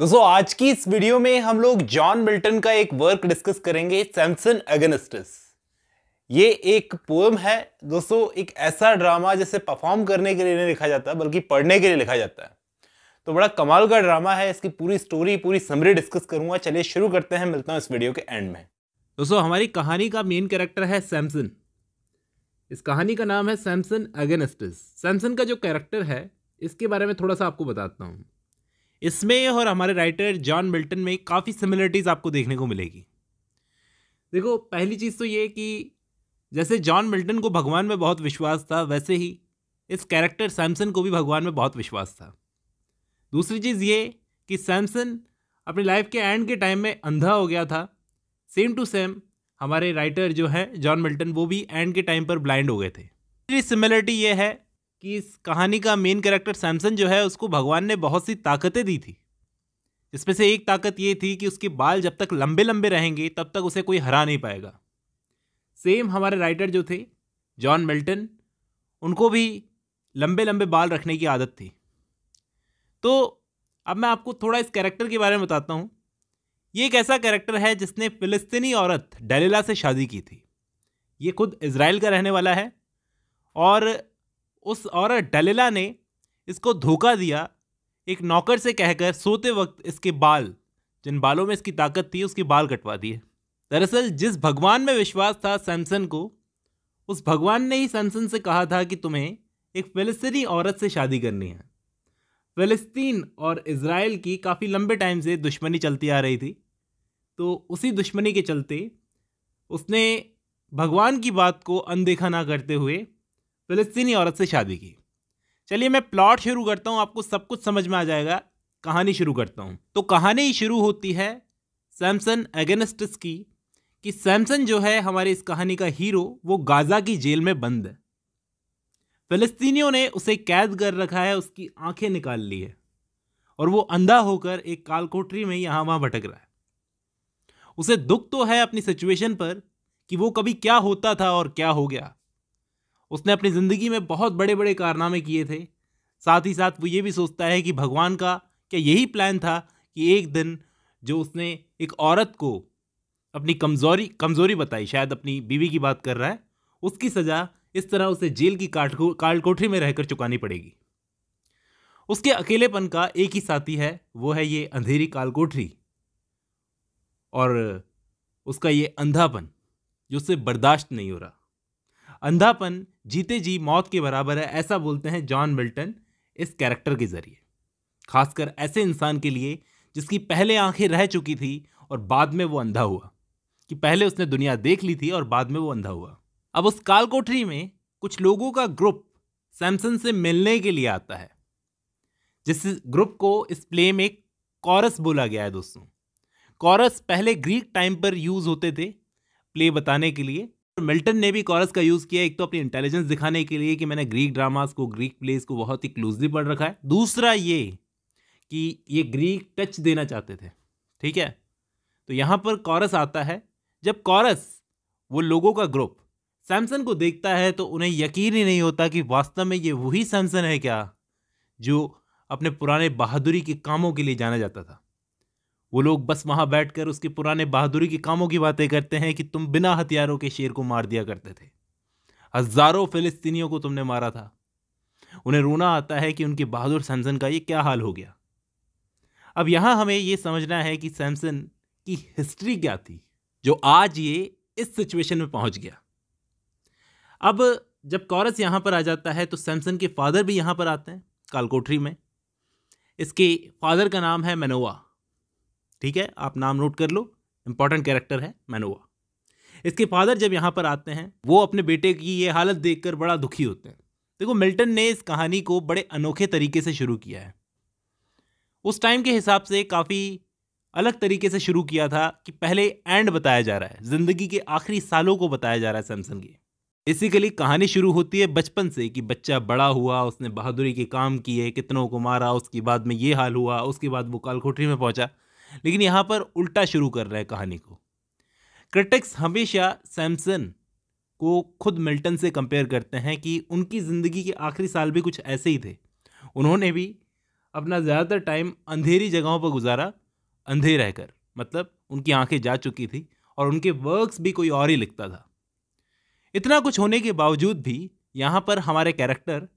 दोस्तों आज की इस वीडियो में हम लोग जॉन मिल्टन का एक वर्क डिस्कस करेंगे सैमसन एगनिस्टिस ये एक पोएम है दोस्तों एक ऐसा ड्रामा जिसे परफॉर्म करने के लिए नहीं लिखा जाता बल्कि पढ़ने के लिए लिखा जाता है तो बड़ा कमाल का ड्रामा है इसकी पूरी स्टोरी पूरी समरी डिस्कस करूंगा चलिए शुरू करते हैं मिलता हूँ इस वीडियो के एंड में दोस्तों हमारी कहानी का मेन कैरेक्टर है सैमसन इस कहानी का नाम है सैमसन एगेनिस्टिस सैमसन का जो कैरेक्टर है इसके बारे में थोड़ा सा आपको बताता हूँ इसमें और हमारे राइटर जॉन मिल्टन में काफ़ी सिमिलरिटीज़ आपको देखने को मिलेगी देखो पहली चीज़ तो ये कि जैसे जॉन मिल्टन को भगवान में बहुत विश्वास था वैसे ही इस कैरेक्टर सैमसन को भी भगवान में बहुत विश्वास था दूसरी चीज़ ये कि सैमसन अपनी लाइफ के एंड के टाइम में अंधा हो गया था सेम टू सेम हमारे राइटर जो हैं जॉन मिल्टन वो भी एंड के टाइम पर ब्लाइंड हो गए थे सिमिलरिटी ये है कि इस कहानी का मेन कैरेक्टर सैमसन जो है उसको भगवान ने बहुत सी ताकतें दी थी इसमें से एक ताकत ये थी कि उसके बाल जब तक लंबे लंबे रहेंगे तब तक उसे कोई हरा नहीं पाएगा सेम हमारे राइटर जो थे जॉन मिल्टन उनको भी लंबे लंबे बाल रखने की आदत थी तो अब मैं आपको थोड़ा इस कैरेक्टर के बारे में बताता हूँ ये एक ऐसा कैरेक्टर है जिसने फिलिस्तीनी औरत डेलिला से शादी की थी ये खुद इसराइल का रहने वाला है और उस औरत डलेला ने इसको धोखा दिया एक नौकर से कहकर सोते वक्त इसके बाल जिन बालों में इसकी ताकत थी उसके बाल कटवा दिए दरअसल जिस भगवान में विश्वास था सैमसन को उस भगवान ने ही सैमसन से कहा था कि तुम्हें एक फ़िलिस्तीनी औरत से शादी करनी है फ़िलिस्तीन और इसराइल की काफ़ी लंबे टाइम से दुश्मनी चलती आ रही थी तो उसी दुश्मनी के चलते उसने भगवान की बात को अनदेखा ना करते हुए फिलिस्तीनी औरत से शादी की चलिए मैं प्लॉट शुरू करता हूँ आपको सब कुछ समझ में आ जाएगा कहानी शुरू करता हूँ तो कहानी शुरू होती है सैमसन एगेनिस्टस की कि सैमसन जो है हमारे इस कहानी का हीरो वो गाज़ा की जेल में बंद है फिलिस्तीनियों ने उसे कैद कर रखा है उसकी आंखें निकाल ली है और वो अंधा होकर एक काल कोठरी में यहाँ वहाँ भटक रहा है उसे दुख तो है अपनी सिचुएशन पर कि वो कभी क्या होता था और क्या हो गया उसने अपनी ज़िंदगी में बहुत बड़े बड़े कारनामे किए थे साथ ही साथ वो ये भी सोचता है कि भगवान का क्या यही प्लान था कि एक दिन जो उसने एक औरत को अपनी कमज़ोरी कमज़ोरी बताई शायद अपनी बीवी की बात कर रहा है उसकी सज़ा इस तरह उसे जेल की काट को काल कोठरी में रहकर चुकानी पड़ेगी उसके अकेलेपन का एक ही साथी है वो है ये अंधेरी काल कोठरी और उसका ये अंधापन जो उससे बर्दाश्त नहीं हो रहा अंधापन जीते जी मौत के बराबर है ऐसा बोलते हैं जॉन मिल्टन इस कैरेक्टर के ज़रिए खासकर ऐसे इंसान के लिए जिसकी पहले आंखें रह चुकी थी और बाद में वो अंधा हुआ कि पहले उसने दुनिया देख ली थी और बाद में वो अंधा हुआ अब उस काल कोठरी में कुछ लोगों का ग्रुप सैमसन से मिलने के लिए आता है जिस ग्रुप को इस प्ले में कॉरस बोला गया है दोस्तों कॉरस पहले ग्रीक टाइम पर यूज़ होते थे प्ले बताने के लिए मिल्टन ने भी कॉरस का यूज़ किया एक तो अपनी इंटेलिजेंस दिखाने के लिए कि मैंने ग्रीक ड्रामास को ग्रीक प्लेस को बहुत ही क्लोजली पढ़ रखा है दूसरा ये कि ये ग्रीक टच देना चाहते थे ठीक है तो यहाँ पर कॉरस आता है जब कॉरस वो लोगों का ग्रुप सैमसन को देखता है तो उन्हें यकीन ही नहीं होता कि वास्तव में ये वही सैमसन है क्या जो अपने पुराने बहादुरी के कामों के लिए जाना जाता था वो लोग बस वहां बैठकर उसके पुराने बहादुरी के कामों की बातें करते हैं कि तुम बिना हथियारों के शेर को मार दिया करते थे हज़ारों फ़िलिस्तीनियों को तुमने मारा था उन्हें रोना आता है कि उनके बहादुर सैमसन का ये क्या हाल हो गया अब यहां हमें ये समझना है कि सैमसन की हिस्ट्री क्या थी जो आज ये इस सिचुएशन में पहुंच गया अब जब कॉरस यहां पर आ जाता है तो सैमसन के फादर भी यहां पर आते हैं कालकोठरी में इसके फादर का नाम है मनोवा ठीक है आप नाम नोट कर लो इंपॉर्टेंट कैरेक्टर है मैनोवा इसके फादर जब यहाँ पर आते हैं वो अपने बेटे की ये हालत देखकर बड़ा दुखी होते हैं देखो मिल्टन ने इस कहानी को बड़े अनोखे तरीके से शुरू किया है उस टाइम के हिसाब से काफ़ी अलग तरीके से शुरू किया था कि पहले एंड बताया जा रहा है ज़िंदगी के आखिरी सालों को बताया जा रहा है सैमसन के बेसिकली कहानी शुरू होती है बचपन से कि बच्चा बड़ा हुआ उसने बहादुरी के काम किए कितनों को मारा उसके बाद में ये हाल हुआ उसके बाद वो कालकोठरी में पहुंचा लेकिन यहाँ पर उल्टा शुरू कर रहा है कहानी को क्रिटिक्स हमेशा सैमसन को खुद मिल्टन से कंपेयर करते हैं कि उनकी ज़िंदगी के आखिरी साल भी कुछ ऐसे ही थे उन्होंने भी अपना ज़्यादातर टाइम अंधेरी जगहों पर गुजारा अंधे रहकर मतलब उनकी आंखें जा चुकी थी और उनके वर्क्स भी कोई और ही लिखता था इतना कुछ होने के बावजूद भी यहाँ पर हमारे कैरेक्टर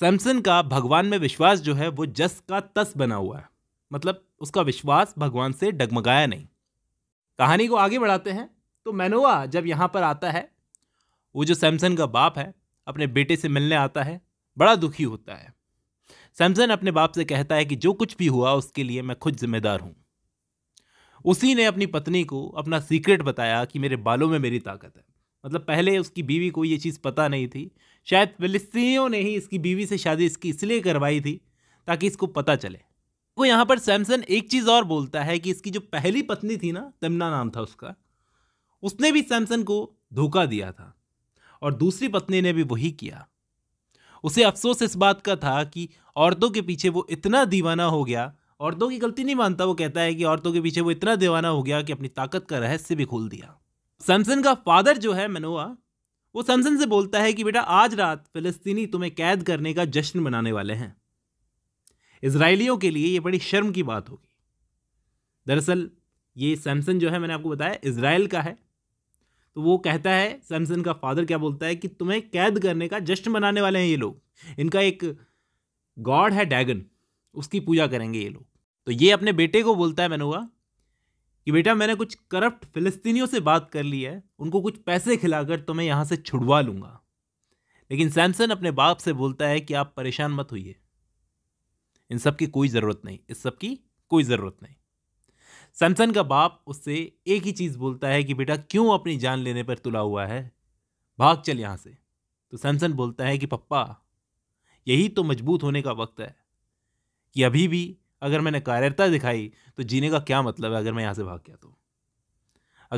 सैमसन का भगवान में विश्वास जो है वो जस का तस बना हुआ है मतलब उसका विश्वास भगवान से डगमगाया नहीं कहानी को आगे बढ़ाते हैं तो मैनोवा जब यहाँ पर आता है वो जो सैमसन का बाप है अपने बेटे से मिलने आता है बड़ा दुखी होता है सैमसन अपने बाप से कहता है कि जो कुछ भी हुआ उसके लिए मैं खुद जिम्मेदार हूँ उसी ने अपनी पत्नी को अपना सीक्रेट बताया कि मेरे बालों में मेरी ताकत है मतलब पहले उसकी बीवी को ये चीज़ पता नहीं थी शायद फिलिस्तीनियों ने ही इसकी बीवी से शादी इसकी इसलिए करवाई थी ताकि इसको पता चले वो तो यहाँ पर सैमसन एक चीज़ और बोलता है कि इसकी जो पहली पत्नी थी ना तमना नाम था उसका उसने भी सैमसन को धोखा दिया था और दूसरी पत्नी ने भी वही किया उसे अफसोस इस बात का था कि औरतों के पीछे वो इतना दीवाना हो गया औरतों की गलती नहीं मानता वो कहता है कि औरतों के पीछे वो इतना दीवाना हो गया कि अपनी ताकत का रहस्य भी खोल दिया सैमसन का फादर जो है मनोआ वो सैमसन से बोलता है कि बेटा आज रात फिलिस्तीनी तुम्हें कैद करने का जश्न मनाने वाले हैं इसराइलियों के लिए ये बड़ी शर्म की बात होगी दरअसल ये सैमसन जो है मैंने आपको बताया इसराइल का है तो वो कहता है सैमसन का फादर क्या बोलता है कि तुम्हें कैद करने का जश्न मनाने वाले हैं ये लोग इनका एक गॉड है डैगन उसकी पूजा करेंगे ये लोग तो ये अपने बेटे को बोलता है मैनुआ कि बेटा मैंने कुछ करप्ट फिलिस्तीनियों से बात कर ली है उनको कुछ पैसे खिलाकर तुम्हें तो यहाँ से छुड़वा लूँगा लेकिन सैमसन अपने बाप से बोलता है कि आप परेशान मत होइए इन सब की कोई ज़रूरत नहीं इस सब की कोई ज़रूरत नहीं सैमसन का बाप उससे एक ही चीज़ बोलता है कि बेटा क्यों अपनी जान लेने पर तुला हुआ है भाग चल यहाँ से तो सैमसन बोलता है कि पप्पा यही तो मजबूत होने का वक्त है कि अभी भी अगर मैंने कार्यरता दिखाई तो जीने का क्या मतलब है अगर मैं यहाँ से भाग गया तो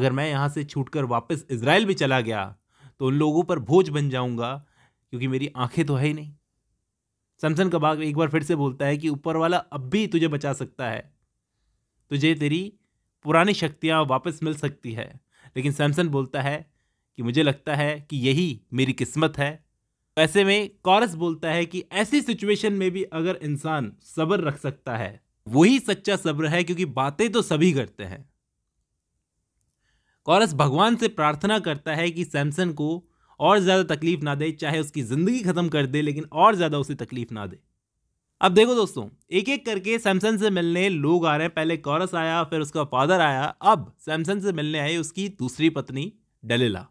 अगर मैं यहाँ से छूटकर वापस इसराइल भी चला गया तो उन लोगों पर भोज बन जाऊँगा क्योंकि मेरी आंखें तो है ही नहीं सैमसन कबाग एक बार फिर से बोलता है कि ऊपर वाला अब भी तुझे बचा सकता है तुझे तेरी पुरानी शक्तियाँ वापस मिल सकती है लेकिन सैमसन बोलता है कि मुझे लगता है कि यही मेरी किस्मत है तो ऐसे में कॉरस बोलता है कि ऐसी सिचुएशन में भी अगर इंसान सब्र रख सकता है वही सच्चा सब्र है क्योंकि बातें तो सभी करते हैं कॉरस भगवान से प्रार्थना करता है कि सैमसन को और ज़्यादा तकलीफ ना दे चाहे उसकी ज़िंदगी ख़त्म कर दे लेकिन और ज़्यादा उसे तकलीफ ना दे अब देखो दोस्तों एक एक करके सैमसंग से मिलने लोग आ रहे हैं पहले कॉरस आया फिर उसका फादर आया अब सैमसंग से मिलने आई उसकी दूसरी पत्नी डलीला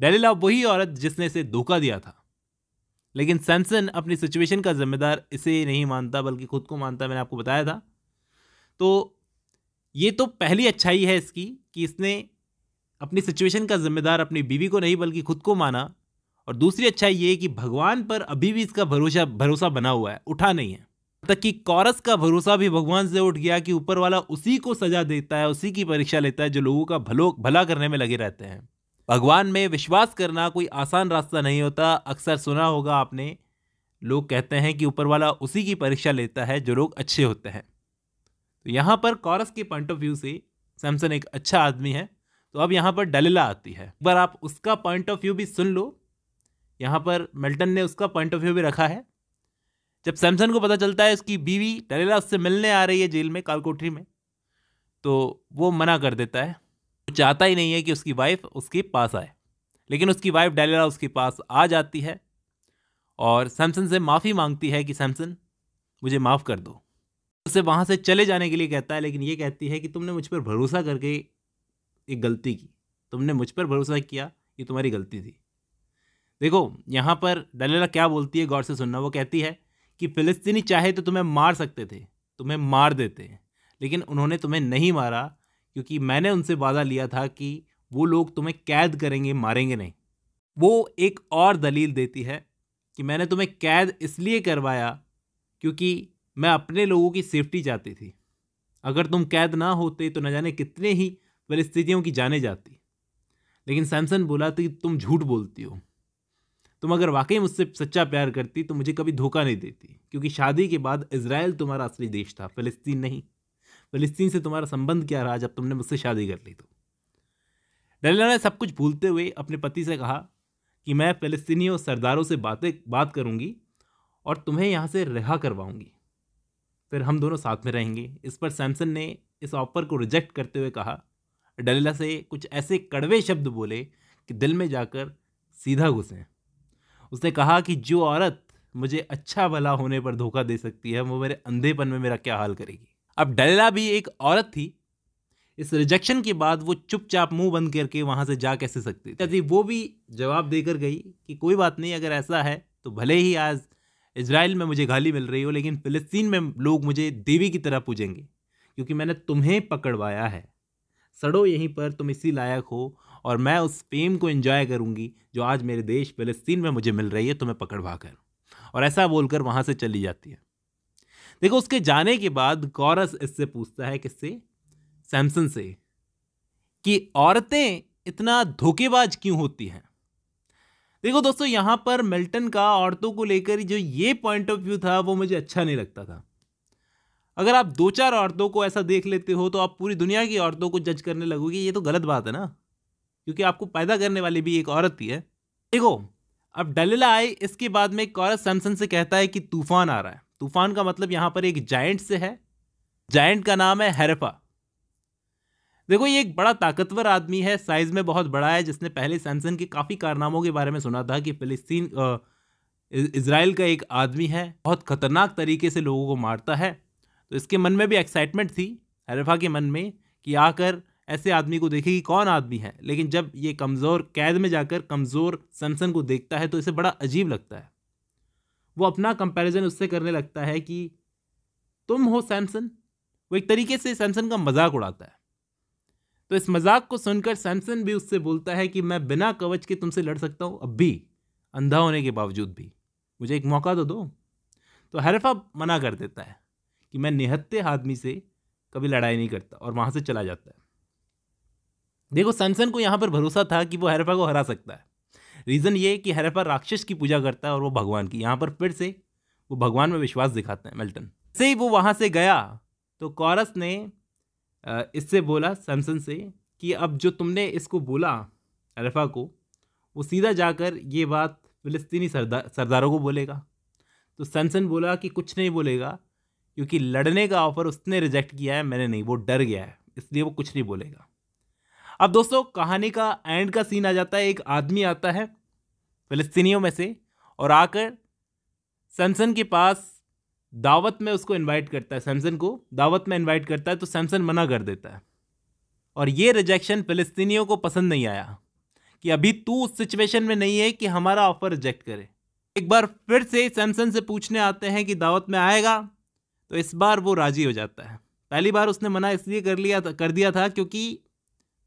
डलीला वही औरत जिसने इसे धोखा दिया था लेकिन सैमसन अपनी सिचुएशन का जिम्मेदार इसे नहीं मानता बल्कि खुद को मानता मैंने आपको बताया था तो ये तो पहली अच्छाई है इसकी कि इसने अपनी सिचुएशन का जिम्मेदार अपनी बीवी को नहीं बल्कि खुद को माना और दूसरी अच्छाई ये कि भगवान पर अभी भी इसका भरोसा भरोसा बना हुआ है उठा नहीं है तक कि कौरस का भरोसा भी भगवान से उठ गया कि ऊपर वाला उसी को सजा देता है उसी की परीक्षा लेता है जो लोगों का भलो भला करने में लगे रहते हैं भगवान में विश्वास करना कोई आसान रास्ता नहीं होता अक्सर सुना होगा आपने लोग कहते हैं कि ऊपर वाला उसी की परीक्षा लेता है जो लोग अच्छे होते हैं तो यहाँ पर कौरस के पॉइंट ऑफ व्यू से सैमसन एक अच्छा आदमी है तो अब यहाँ पर डलिला आती है एक बार आप उसका पॉइंट ऑफ व्यू भी सुन लो यहाँ पर मिल्टन ने उसका पॉइंट ऑफ व्यू भी रखा है जब सैमसन को पता चलता है उसकी बीवी डलिला उससे मिलने आ रही है जेल में काल कोठरी में तो वो मना कर देता है वो चाहता ही नहीं है कि उसकी वाइफ उसके पास आए लेकिन उसकी वाइफ डलिला उसके पास आ जाती है और सैमसन से माफ़ी मांगती है कि सैमसन मुझे माफ़ कर दो उसे वहाँ से चले जाने के लिए कहता है लेकिन ये कहती है कि तुमने मुझ पर भरोसा करके एक गलती की तुमने मुझ पर भरोसा किया ये तुम्हारी गलती थी देखो यहाँ पर दलीला क्या बोलती है गौर से सुनना वो कहती है कि फिलिस्तीनी चाहे तो तुम्हें मार सकते थे तुम्हें मार देते लेकिन उन्होंने तुम्हें नहीं मारा क्योंकि मैंने उनसे वादा लिया था कि वो लोग तुम्हें कैद करेंगे मारेंगे नहीं वो एक और दलील देती है कि मैंने तुम्हें कैद इसलिए करवाया क्योंकि मैं अपने लोगों की सेफ्टी चाहती थी अगर तुम कैद ना होते तो न जाने कितने ही परिस्थितियों की जाने जाती लेकिन सैमसन बोला तो तुम झूठ बोलती हो तुम अगर वाकई मुझसे सच्चा प्यार करती तो मुझे कभी धोखा नहीं देती क्योंकि शादी के बाद इसराइल तुम्हारा असली देश था फ़लस्तीन नहीं फ़लस्तीन से तुम्हारा संबंध क्या रहा जब तुमने मुझसे शादी कर ली तो डलीला ने सब कुछ भूलते हुए अपने पति से कहा कि मैं फ़लस्तीनी और सरदारों से बातें बात करूँगी और तुम्हें यहाँ से रिहा करवाऊँगी फिर हम दोनों साथ में रहेंगे इस पर सैमसन ने इस ऑफ़र को रिजेक्ट करते हुए कहा डलीला से कुछ ऐसे कड़वे शब्द बोले कि दिल में जाकर सीधा घुसे उसने कहा कि जो औरत मुझे अच्छा भला होने पर धोखा दे सकती है वो मेरे अंधेपन में मेरा क्या हाल करेगी अब डलीला भी एक औरत थी इस रिजेक्शन के बाद वो चुपचाप मुंह बंद करके वहाँ से जा कैसे सकती थी वो भी जवाब देकर गई कि कोई बात नहीं अगर ऐसा है तो भले ही आज इसराइल में मुझे गाली मिल रही हो लेकिन फ़िलिस्तीन में लोग मुझे देवी की तरह पूजेंगे क्योंकि मैंने तुम्हें पकड़वाया है सड़ो यहीं पर तुम इसी लायक हो और मैं उस फेम को इन्जॉय करूँगी जो आज मेरे देश फ़लस्तीन में मुझे मिल रही है तुम्हें पकड़वा कर और ऐसा बोलकर वहाँ से चली जाती है देखो उसके जाने के बाद गौरस इससे पूछता है किससे सैमसन से कि औरतें इतना धोखेबाज क्यों होती हैं देखो दोस्तों यहाँ पर मिल्टन का औरतों को लेकर जो ये पॉइंट ऑफ व्यू था वो मुझे अच्छा नहीं लगता था अगर आप दो चार औरतों को ऐसा देख लेते हो तो आप पूरी दुनिया की औरतों को जज करने लगोगे ये तो गलत बात है ना क्योंकि आपको पैदा करने वाली भी एक औरत ही है देखो अब डलेला आई इसके बाद में एक औरत सैमसन से कहता है कि तूफान आ रहा है तूफान का मतलब यहाँ पर एक जायंट से है जायंट का नाम है हैरफा देखो ये एक बड़ा ताकतवर आदमी है साइज में बहुत बड़ा है जिसने पहले सैमसन के काफ़ी कारनामों के बारे में सुना था कि फिलिस्तीन इसराइल का एक आदमी है बहुत खतरनाक तरीके से लोगों को मारता है तो इसके मन में भी एक्साइटमेंट थी हरफा के मन में कि आकर ऐसे आदमी को देखेगी कौन आदमी है लेकिन जब ये कमज़ोर कैद में जाकर कमज़ोर सनसन को देखता है तो इसे बड़ा अजीब लगता है वो अपना कंपैरिजन उससे करने लगता है कि तुम हो सैमसन वो एक तरीके से सैमसन का मजाक उड़ाता है तो इस मजाक को सुनकर सैमसन भी उससे बोलता है कि मैं बिना कवच के तुमसे लड़ सकता हूँ अब भी अंधा होने के बावजूद भी मुझे एक मौका तो दो तो हरफा मना कर देता है कि मैं निहत्ते आदमी से कभी लड़ाई नहीं करता और वहाँ से चला जाता है देखो सैमसन को यहाँ पर भरोसा था कि वो हैरफा को हरा सकता है रीज़न ये कि हैरफा राक्षस की पूजा करता है और वो भगवान की यहाँ पर फिर से वो भगवान में विश्वास दिखाते हैं मिल्टन से ही वो वहाँ से गया तो कॉरस ने इससे बोला सैमसन से कि अब जो तुमने इसको बोला हरफा को वो सीधा जाकर ये बात फिलिस्तीनी सरदार सरदारों को बोलेगा तो सैमसन बोला कि कुछ नहीं बोलेगा क्योंकि लड़ने का ऑफर उसने रिजेक्ट किया है मैंने नहीं वो डर गया है इसलिए वो कुछ नहीं बोलेगा अब दोस्तों कहानी का एंड का सीन आ जाता है एक आदमी आता है फिलिस्तीनियों में से और आकर सैमसन के पास दावत में उसको इनवाइट करता है सैमसन को दावत में इनवाइट करता है तो सैमसन मना कर देता है और ये रिजेक्शन फिलिस्तीनियों को पसंद नहीं आया कि अभी तू उस सिचुएशन में नहीं है कि हमारा ऑफर रिजेक्ट करे एक बार फिर से सैमसन से पूछने आते हैं कि दावत में आएगा तो इस बार वो राजी हो जाता है पहली बार उसने मना इसलिए कर लिया कर दिया था क्योंकि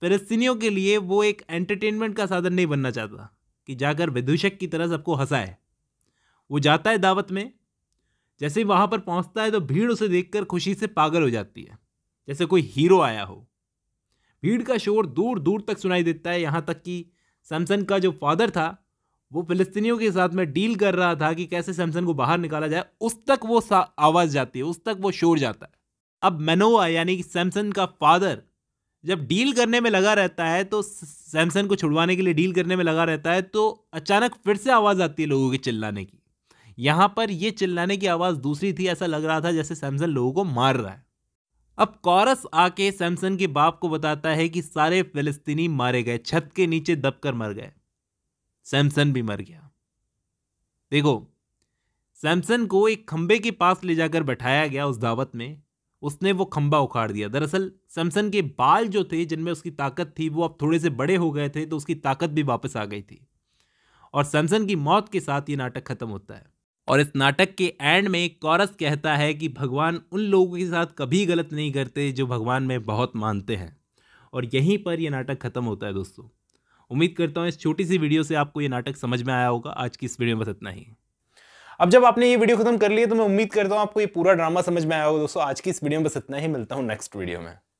फिलस्तीनियों के लिए वो एक एंटरटेनमेंट का साधन नहीं बनना चाहता कि जाकर विदूषक की तरह सबको हंसाए वो जाता है दावत में जैसे ही वहाँ पर पहुँचता है तो भीड़ उसे देखकर खुशी से पागल हो जाती है जैसे कोई हीरो आया हो भीड़ का शोर दूर दूर तक सुनाई देता है यहाँ तक कि सैमसन का जो फादर था वो फिलिस्तीनियों के साथ में डील कर रहा था कि कैसे सैमसन को बाहर निकाला जाए उस तक वो आवाज़ जाती है उस तक वो शोर जाता है अब मेनोआ यानी कि सैमसन का फादर जब डील करने में लगा रहता है तो सैमसन को छुड़वाने के लिए डील करने में लगा रहता है तो अचानक फिर से आवाज़ आती है लोगों के चिल्लाने की यहाँ पर ये चिल्लाने की आवाज़ दूसरी थी ऐसा लग रहा था जैसे सैमसन लोगों को मार रहा है अब कॉरस आके सैमसन के बाप को बताता है कि सारे फिलिस्तीनी मारे गए छत के नीचे दबकर मर गए सैमसन भी मर गया देखो सैमसन को एक खंबे के पास ले जाकर बैठाया गया उस दावत में उसने वो खंबा उखाड़ दिया दरअसल सैमसन के बाल जो थे जिनमें उसकी ताकत थी वो अब थोड़े से बड़े हो गए थे तो उसकी ताकत भी वापस आ गई थी और सैमसन की मौत के साथ ये नाटक खत्म होता है और इस नाटक के एंड में कॉरस कहता है कि भगवान उन लोगों के साथ कभी गलत नहीं करते जो भगवान में बहुत मानते हैं और यहीं पर यह नाटक खत्म होता है दोस्तों उम्मीद करता हूँ इस छोटी सी वीडियो से आपको ये नाटक समझ में आया होगा आज की इस वीडियो में बस इतना ही अब जब आपने ये वीडियो खत्म कर लिया तो मैं उम्मीद करता हूँ आपको ये पूरा ड्रामा समझ में आया होगा दोस्तों आज की इस वीडियो में बस इतना ही मिलता हूँ नेक्स्ट वीडियो में